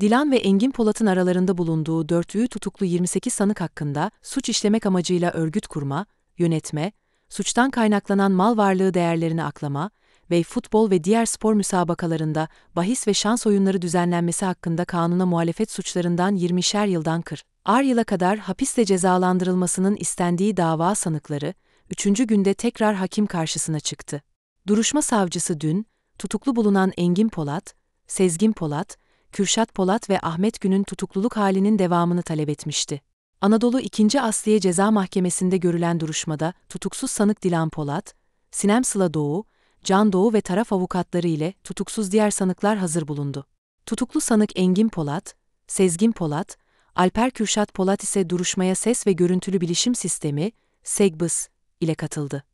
Dilan ve Engin Polat'ın aralarında bulunduğu dörtlüğü tutuklu 28 sanık hakkında suç işlemek amacıyla örgüt kurma, yönetme, suçtan kaynaklanan mal varlığı değerlerini aklama ve futbol ve diğer spor müsabakalarında bahis ve şans oyunları düzenlenmesi hakkında kanuna muhalefet suçlarından 20'şer yıldan 40 ar yıla kadar hapisle cezalandırılmasının istendiği dava sanıkları, üçüncü günde tekrar hakim karşısına çıktı. Duruşma savcısı dün, tutuklu bulunan Engin Polat, Sezgin Polat, Kürşat Polat ve Ahmet Gün'ün tutukluluk halinin devamını talep etmişti. Anadolu 2. Asliye Ceza Mahkemesi'nde görülen duruşmada tutuksuz sanık Dilan Polat, Sinem Sıla Doğu, Can Doğu ve taraf avukatları ile tutuksuz diğer sanıklar hazır bulundu. Tutuklu sanık Engin Polat, Sezgin Polat, Alper Kürşat Polat ise duruşmaya ses ve görüntülü bilişim sistemi, SEGBIS, ile katıldı.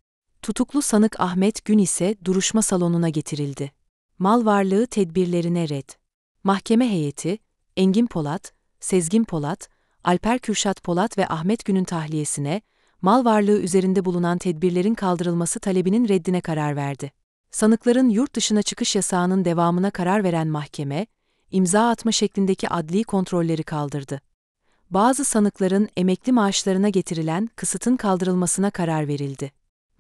Tutuklu sanık Ahmet Gün ise duruşma salonuna getirildi. Mal varlığı tedbirlerine red. Mahkeme heyeti, Engin Polat, Sezgin Polat, Alper Kürşat Polat ve Ahmet Gün'ün tahliyesine, mal varlığı üzerinde bulunan tedbirlerin kaldırılması talebinin reddine karar verdi. Sanıkların yurt dışına çıkış yasağının devamına karar veren mahkeme, imza atma şeklindeki adli kontrolleri kaldırdı. Bazı sanıkların emekli maaşlarına getirilen kısıtın kaldırılmasına karar verildi.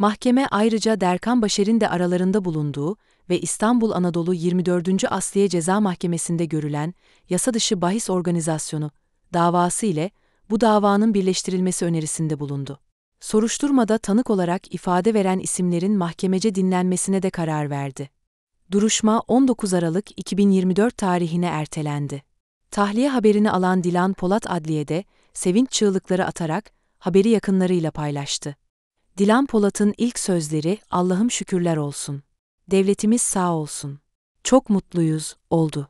Mahkeme ayrıca Derkan Başer'in de aralarında bulunduğu ve İstanbul Anadolu 24. Asliye Ceza Mahkemesi'nde görülen yasa dışı bahis organizasyonu davası ile bu davanın birleştirilmesi önerisinde bulundu. Soruşturmada tanık olarak ifade veren isimlerin mahkemece dinlenmesine de karar verdi. Duruşma 19 Aralık 2024 tarihine ertelendi. Tahliye haberini alan Dilan Polat adliyede sevinç çığlıkları atarak haberi yakınlarıyla paylaştı. Dilan Polat'ın ilk sözleri Allah'ım şükürler olsun. Devletimiz sağ olsun. Çok mutluyuz, oldu.